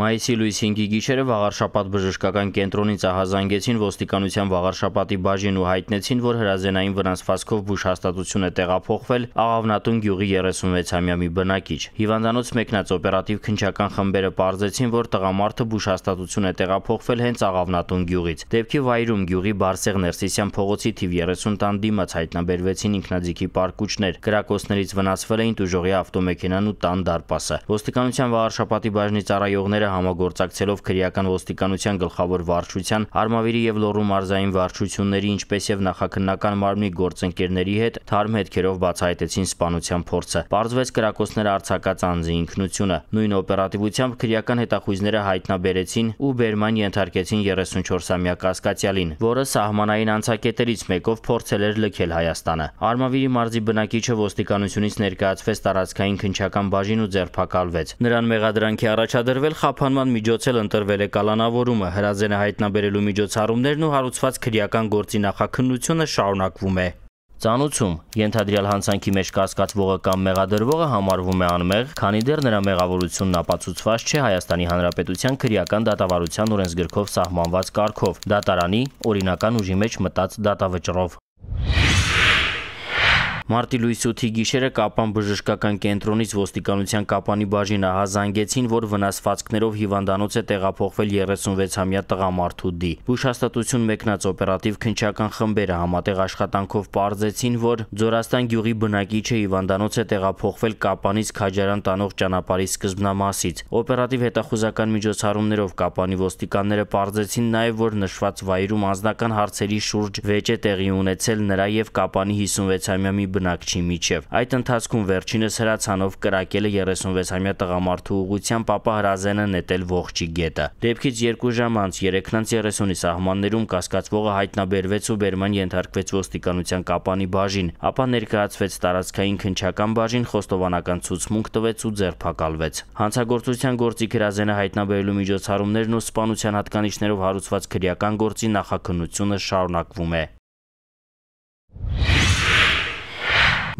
Մայիսի լույս 5-ի գիշերը Վաղարշապատ բժշկական կենտրոնից ահազանգեցին ոստիկանության Վաղարշապատի բաժին ու հայտնեցին, որ հրազենային վնասվածքով բուժ հաստատություն է տեղափոխվել Աղավնատուն գյուղի 36-ամյա մի բնակիչ։ Հիվանդանոց մեկնած օպերատիվ քնչական խմբերը ողջացին, որ տղամարդը բուժ հաստատություն է տեղափոխվել հենց Աղավնատուն գյուղից։ Դեպքի վայրում գյուղի Բարսեղ Ներսիսյան փողոցի թիվ 30 տան դիմաց հայտնաբերվեցին ինքնաձիգի պարկուճներ։ Կրակոցներից վնասվել էին դժողի ավտոմեքենան ու տան դարպասը։ Ոստիկանության Վաղարշապատի բաժնի ծառայողները կազմակերպությունները համագործակցելով քրեական ոստիկանության գլխավոր վարչության, Արմավիրի եւ Լոռու մարզային վարչությունների, ինչպես եւ նախաքննական մարմնի գործընկերների հետ թարմ հետքերով բացահայտեցին սպանության փորձը։ Պարզվեց կրակոցները արցակած անձի ինքնությունը։ Նույն օպերատիվությամբ քրեական հետախույզները հայտնաբերեցին ու բերման ենթարկեցին 34-ամյա Կասկածյալին, որը սահմանային անցակետերից մեկով փորձել էր լքել Հայաստանը։ Արմավիրի մարզի բնակիչը ոստիկանությունից ներկայացվեց տարածքային քնչական բաժին ու ձերբակալվեց։ Նրան մեղադրանքի առաջադրվել խապ Թափանման միջոց էլ ընտրվել է կալանավորումը, հրաձենը հայտնաբերելու միջոցառումներն ու հարուցված քրեական գործի նախաքննությունը շարունակվում է։ Ծանուցում ենթադրյալ հանցանքի մեջ կասկածվողը կամ մեղադրվողը համարվում է անմեղ, քանի դեռ նրա մեղավորությունն ապացուցված չէ Հայաստանի Հանրապետության քրեական դատավարության օրենսգրքով սահմանված կարգով՝ դատարանի օրինական ուժի մեջ մտած դատավճռով։ Մարտի լույս 8-ի գիշերը Կապան բժշկական կենտրոնից ոստիկանության Կապանի բաժինը հազանգեցին, որ վնասվածքներով հիվանդանոց է տեղափոխվել 36-ամյա տղամարդու Դի։ Բուժհաստատություն մեկնած օպերատիվ քնչական խմբերը համատեղ աշխատանքով պարզեցին, որ Ձորաստան գյուղի բնակիչը հիվանդանոց է տեղափոխվել Կապանից Քաջարան տանող ճանապարհի սկզբնամասից։ Օպերատիվ հետախուզական միջոցառումներով Կապանի ոստիկանները պարզեցին նաև, որ նշված վայրում անձնական հարցերի շուրջ վեճ է տեղի ունեցել նրա եւ Կապանի 56-ամյա մի բնակչի միջև։ Այդ ընթացքում վերջինս հրացանով կրակել է 36-ամյա տղամարդու ուղությամբ, ապա հրազենը նետել ողջի գետը։ Դեպքից 2 ժամ անց 3:30-ի սահմաններում կասկածվողը հայտնաբերվեց ու բերման ենթարկվեց ոստիկանության կապանի բաժին, ապա ներկայացվեց տարածքային քնչական բաժին, խոստովանական ցուցմունք տվեց ու ձերբակալվեց։ Հանցագործության գործի գրազենը հայտնաբերելու միջոցառումներն ու սպանության հատկանիշներով հարուցված քրեական գործի նախաքննությունը շարունակվում է։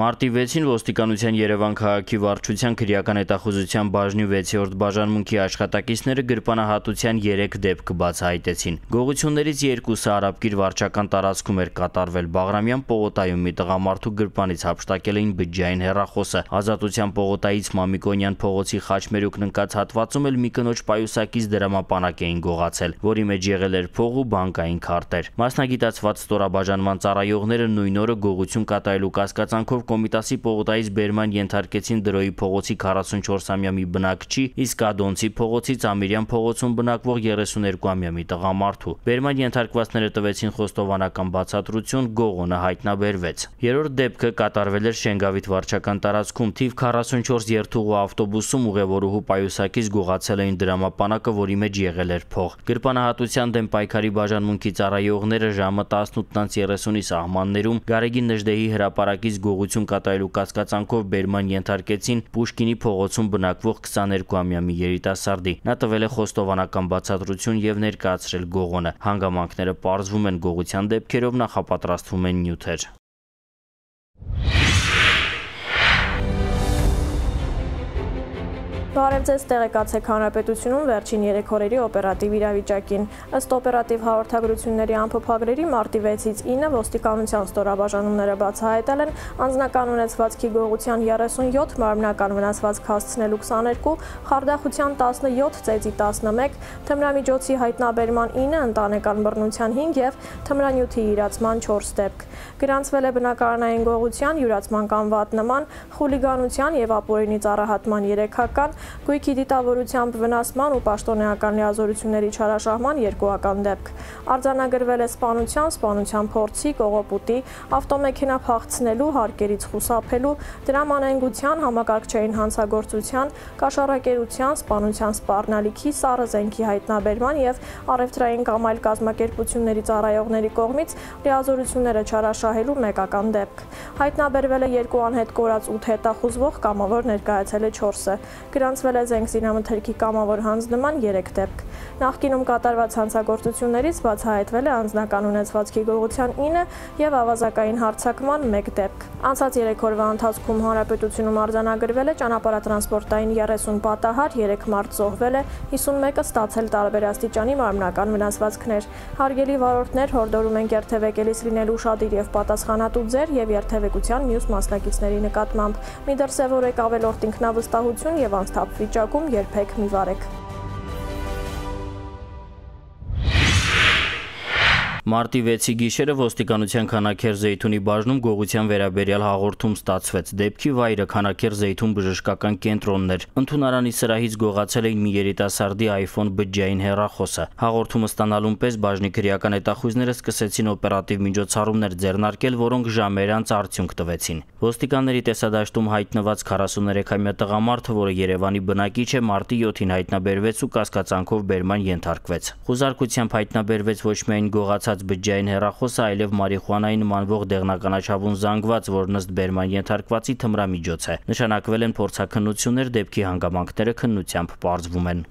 Մարտի 6-ին ոստիկանության Երևան քաղաքի վարչության քրեական հետախուզության բաժնի 6-րդ բաժանմունքի աշխատակիցները գրպանահատության 3 դեպք բացահայտեցին։ Գողություններից երկուսը Արաբկիր վարչական տարածքում էր կատարվել։ Բաղրամյան պողոտայում մի տղամարդու գրպանից հափշտակել էին բջջային հեռախոսը։ Ազատության պողոտայից Մամիկոնյան փողոցի խաչմերուկն ընկած հատվածում էլ մի կնոջ պայուսակից դրամապանակ էին գողացել, որի մեջ եղել էր փող ու բանկային քարտեր։ Մասնագիտացված ստորաբաժանման ծառայողները նույն օրը գողություն կատարելու կասկածանքով պատճառով Կոմիտասի պողոտայից բերման ենթարկեցին Դրոյի փողոցի 44-ամյա մի բնակչի, իսկ Ադոնցի փողոցից Ամիրյան փողոցում բնակվող 32-ամյա մի տղամարդու։ Բերման ենթարկվածները տվեցին խոստովանական բացատրություն, Գողոնը հայտնաբերվեց։ Երրորդ դեպքը կատարվել էր Շենգավիթ վարչական տարածքում, թիվ 44 երթուղու ավտոբուսում ուղևորուհու պայուսակից գողացել էին դրամապանակը, որի մեջ եղել էր փող։ Գրպանահատության դեմ պայքարի բաժանմունքի ծառայողները ժամը 18:30-ի սահմաններում Գարեգին Նժդեհի հրապարակից գողություն գործողություն կատարելու կասկածանքով բերման ենթարկեցին Պուշկինի փողոցում բնակվող 22-ամյա մի երիտասարդի։ Նա տվել է խոստովանական բացատրություն եւ ներկայացրել գողոնը։ Հանգամանքները պարզվում են գողության դեպքերով նախապատրաստվում են նյութեր։ Բարև ձեզ տեղեկացեք Հանրապետությունում վերջին 3 օրերի օպերատիվ իրավիճակին։ Ըստ օպերատիվ հաղորդագրությունների ամփոփագրերի մարտի 6-ից 9 ոստիկանության ստորաբաժանումները բացահայտել են անձնական ունեցվածքի գողության 37, մարմնական վնասվածք հասցնելու 22, խարդախության 17, ծեծի 11, թմրամիջոցի հայտնաբերման 9, ընտանեկան բռնության 5 եւ թմրանյութի իրացման 4 դեպք։ Գրանցվել է բնակարանային գողության, յուրացման կամ վատնման, խուլիգանության եւ ապօրինի ծառահատման 3 հական Գույքի դիտավորությամբ վնասման ու պաշտոնեական լիազորությունների չարաշահման երկուական դեպք։ Արձանագրվել է սպանության, սպանության փորձի, կողոպուտի, ավտոմեքենա փախցնելու, հարկերից խուսափելու, դրամանենգության, համակարգչային հանցագործության, կաշառակերության, սպանության սպառնալիքի, սառը զենքի հայտնաբերման եւ արևտրային կամ այլ կազմակերպությունների ծառայողների կողմից լիազորությունները չարաշահելու մեկական դեպք։ Հայտնաբերվել է երկու անհետ կորած 8 հետախուզվող, կամավոր ներկայացել է 4-ը։ Գրանցվել է զենք զինամթերքի կամավոր հանձնման 3 դեպք։ Նախկինում կատարված հանցագործություններից բացահայտվել է անձնական ունեցվածքի գողության 9 եւ ավազակային հարցակման 1 դեպք։ Անցած 3 օրվա ընթացքում հանրապետությունում արձանագրվել է ճանապարհատրանսպորտային 30 պատահար, 3 մարդ զոհվել է, 51-ը ստացել տարբեր աստիճանի մարմնական վնասվածքներ։ Հարգելի վարորդներ, հորդորում ենք երթևեկելիս լինել ուրախadir եւ պատասխանատու ձեր եւ երթևեկության մյուս մասնակիցների նկատմամբ։ Մի դրսեւորեք ավելորտ ինքնավստահություն եւ անձնական չափ վիճակում երբեք մի վարեք։ Մարտի 6-ի գիշերը ոստիկանության Խանաքեր Զեյթունի բաժնում գողության վերաբերյալ հաղորդում ստացվեց։ Դեպքի վայրը Խանաքեր Զեյթուն բժշկական կենտրոնն էր։ Ընթունարանի սրահից գողացել էին մի երիտասարդի iPhone բջջային հեռախոսը։ Հաղորդումը ստանալուն պես բաժնի քրեական հետախույզները սկսեցին օպերատիվ միջոցառումներ ձեռնարկել, որոնք ժամեր անց արդյունք տվեցին։ Ոստիկանների տեսադաշտում հայտնված 43-ամյա տղամարդը, որը Երևանի բնակիչ է, մարտի 7-ին հայտնաբերվեց ու կասկածանքով բերման ենթարկվեց։ Խուզարկությամբ հայտնաբերվեց ոչ միայն գողացած ցած բջջային հերախոսը, այլև մարիխուանայի նմանվող դեղնականաչավուն զանգված, որն ըստ Բերման ենթարկվածի թմրամիջոց է։ Նշանակվել են փորձաքննություններ, դեպքի հանգամանքները քննությամբ պարզվում են։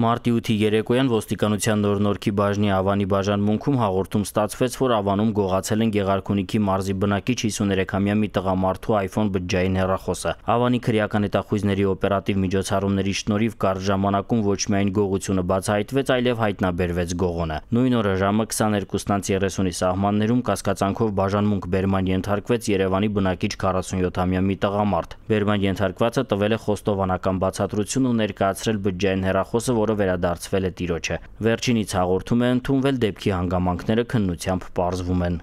Մարտի 8-ի երեկոյան ոստիկանության նորնորքի բաժնի Ավանի բաժանմունքում հաղորդում ստացվեց, որ Ավանում գողացել են Գեղարքունիքի մարզի բնակիչ 53-ամյա մի տղամարդու iPhone բջջային հեռախոսը։ Ավանի քրեական հետախույզների օպերատիվ միջոցառումների շնորհիվ կարճ ժամանակում ոչ միայն գողությունը բացահայտվեց, այլև հայտնաբերվեց գողոնը։ Նույն օրը ժամը 22:30-ի սահմաններում կասկածանքով բաժանմունք Բերման ենթարկվեց Երևանի բնակիչ 47-ամյա մի տղամարդ։ Բերման ենթարկվածը տվել է խոստովանական բացատրություն ու ներկայացրել բջջային հեռախոսը որը վերադարձվել է տիրոջը։ Վերջինից հաղորդում է ընդունվել դեպքի հանգամանքները քննությամբ պարզվում են։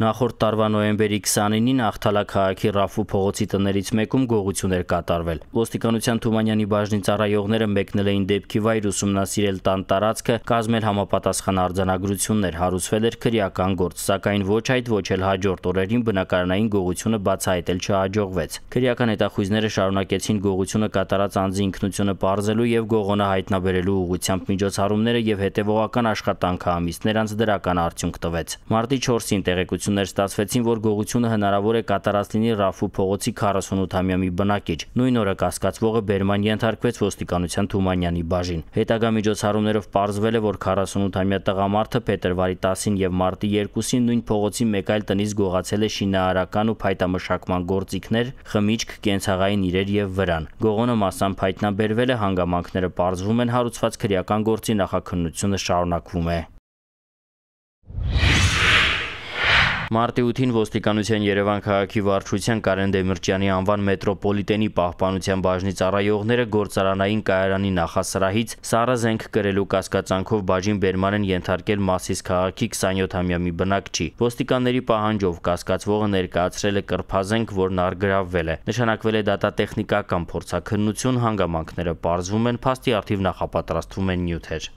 Նախորդ տարվա նոյեմբերի 29-ին Ախթալա քաղաքի Ռաֆու փողոցի տներից մեկում գողություն էր կատարվել։ Ոստիկանության Թումանյանի բաժնի ծառայողները մեկնել էին դեպքի վայր ուսումնասիրել տան տարածքը, կազմել համապատասխան արձանագրություններ, հարուցվել էր քրեական գործ, սակայն ոչ այդ ոչ էլ հաջորդ օրերին բնակարանային գողությունը բացահայտել չհաջողվեց։ Քրեական հետախույզները շարունակեցին գողությունը կատարած անձի ինքնությունը բարձելու եւ գողոնը հայտնաբերելու ուղղությամբ միջոցառումները եւ հետեւողական աշխատանքը ամիսներ անց դրական արդյունք տվեց։ Մարտի 4-ին տեղեկություն հաղորդություններ ստացվեցին, որ գողությունը հնարավոր է կատարած լինի Ռաֆու փողոցի 48-ամյա մի բնակիչ։ Նույն օրը կասկածվողը բերման ենթարկվեց ոստիկանության Թումանյանի բաժին։ Հետագա միջոցառումներով պարզվել է, որ 48-ամյա տղամարդը փետրվարի 10-ին եւ մարտի 2-ին նույն փողոցի մեկ այլ տնից գողացել է շինարարական ու փայտամշակման գործիքներ, խմիչք, կենցաղային իրեր եւ վրան։ Գողոնը մասամբ փայտնաբերվել է, հանգամանքները բարձվում են հարուցված քրեական գործի նախաքննությունը շարունակվում է։ Մարտի 8-ին ոստիկանության Երևան քաղաքի վարչության Կարեն Դեմիրճյանի անվան մետրոպոլիտենի պահպանության բաժնի ծառայողները գործարանային կայարանի նախասրահից սառը զենք կրելու կասկածանքով բաժին բերման են ենթարկել Մասիս քաղաքի 27-ամյա մի բնակչի։ Ոստիկանների պահանջով կասկածվողը ներկայացրել է կրփազենք, որն արգրավվել է։ Նշանակվել է դատատեխնիկական փորձաքննություն, հանգամանքները բարձվում են, փաստի արդիվ նախապատրաստվում են նյութեր։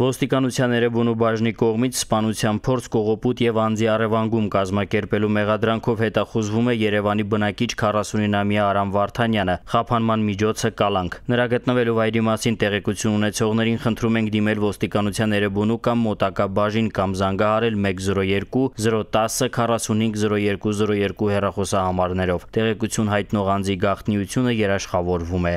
Ոստիկանության Էրեբունու բաժնի կողմից սպանության փորձ կողոպուտ եւ անձի առևանգում կազմակերպելու մեղադրանքով հետախուզվում է Երևանի բնակիչ 49-ամյա Արամ Վարդանյանը, խափանման միջոցը կալանք։ Նրա գտնվելու վայրի մասին տեղեկություն ունեցողներին խնդրում ենք դիմել ոստիկանության Էրեբունու կամ մոտակա բաժին կամ զանգահարել 102 010 45 0202 հեռախոսահամարներով։ Տեղեկություն հայտնող անձի գաղտնիությունը երաշխավորվում է։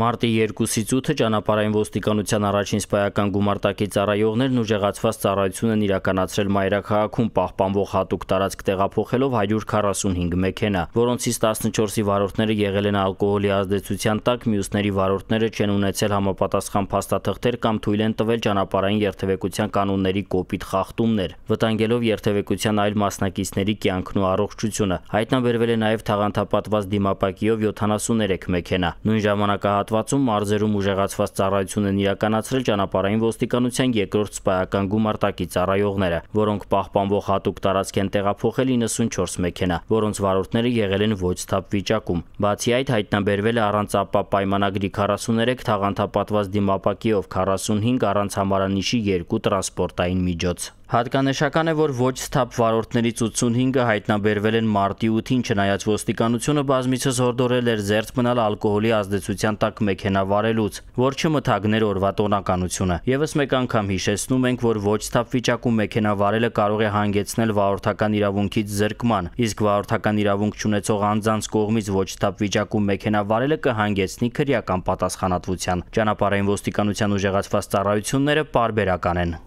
Մարտի 2-ից 8-ը ճանապարհային ոստիկանության առաջին սպայական գումարտակի ծառայողներն ուժեղացված ծառայություն են իրականացրել Մայրաքաղաքում պահպանվող հատուկ տարածք տեղափոխելով 145 մեքենա, որոնցից 14-ի վարորդները եղել են ալկոհոլի ազդեցության տակ, մյուսների վարորդները չեն ունեցել համապատասխան փաստաթղթեր կամ թույլ են տվել ճանապարհային երթևեկության կանոնների կոպիտ խախտումներ, վտանգելով երթևեկության այլ մասնակիցների կյանքն ու առողջությունը։ Հայտնաբերվել է նաև թաղանթապատված դիմապակիով 73 մեքենա։ Նույն ժամանակ հատվածում մարզերում ուժեղացված ծառայություն են իրականացրել ճանապարհային ոստիկանության երկրորդ սպայական գումարտակի ծառայողները, որոնք պահպանվող հատուկ տարածք են տեղափոխել 94 մեքենա, որոնց վարորդները եղել են ոչ թափ վիճակում։ Բացի այդ հայտնաբերվել է առանց ապա պայմանագրի 43 թաղանթապատված դիմապակիով 45 առանց համարանիշի 2 տրանսպորտային միջոց։ Հատկանշական է, որ ոչ սթափ վարորդներից 85-ը հայտնաբերվել են մարտի 8-ին, չնայած ոստիկանությունը բազմիցս հորդորել էր զերծ մնալ ալկոհոլի ազդեցության տակ մեքենա վարելուց, որ չմթագներ օրվա տոնականությունը։ Եվս մեկ անգամ հիշեցնում ենք, որ ոչ սթափ վիճակում մեքենա վարելը կարող է հանգեցնել վարորդական իրավունքից զրկման, իսկ վարորդական իրավունք չունեցող անձանց կողմից ոչ սթափ վիճակում մեքենա վարելը կհանգեցնի քրեական պատասխանատվության։ Ճանապարհային ոստիկանության ուժեղացված ծառայությունները պարբերական են։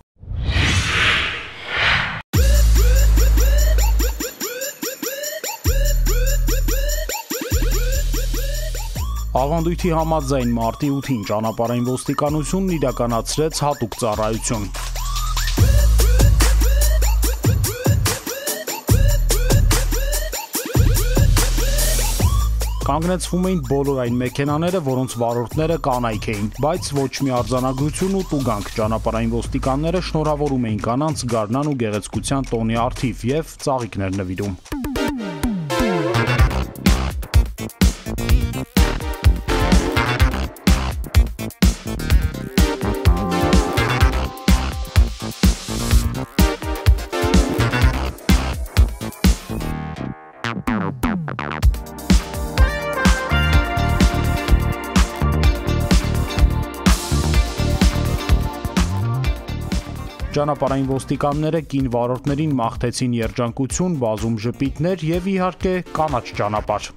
Ավանդույթի համաձայն մարտի 8-ին ճանապարհային ոստիկանությունն իրականացրեց հատուկ ծառայություն։ Կանգնեցվում էին բոլոր այն մեքենաները, որոնց վարորդները կանայք էին, բայց ոչ մի արձանագրություն ու տուգանք ճանապարհային ոստիկանները շնորհավորում էին կանանց գարնան ու գեղեցկության տոնի արթիվ եւ ծաղիկներ նվիրում։ Ճանապարհային ոստիկանները կին վարորդներին մաղթեցին երջանկություն, բազում ժպիտներ եւ իհարկե կանաչ ճանապարհ։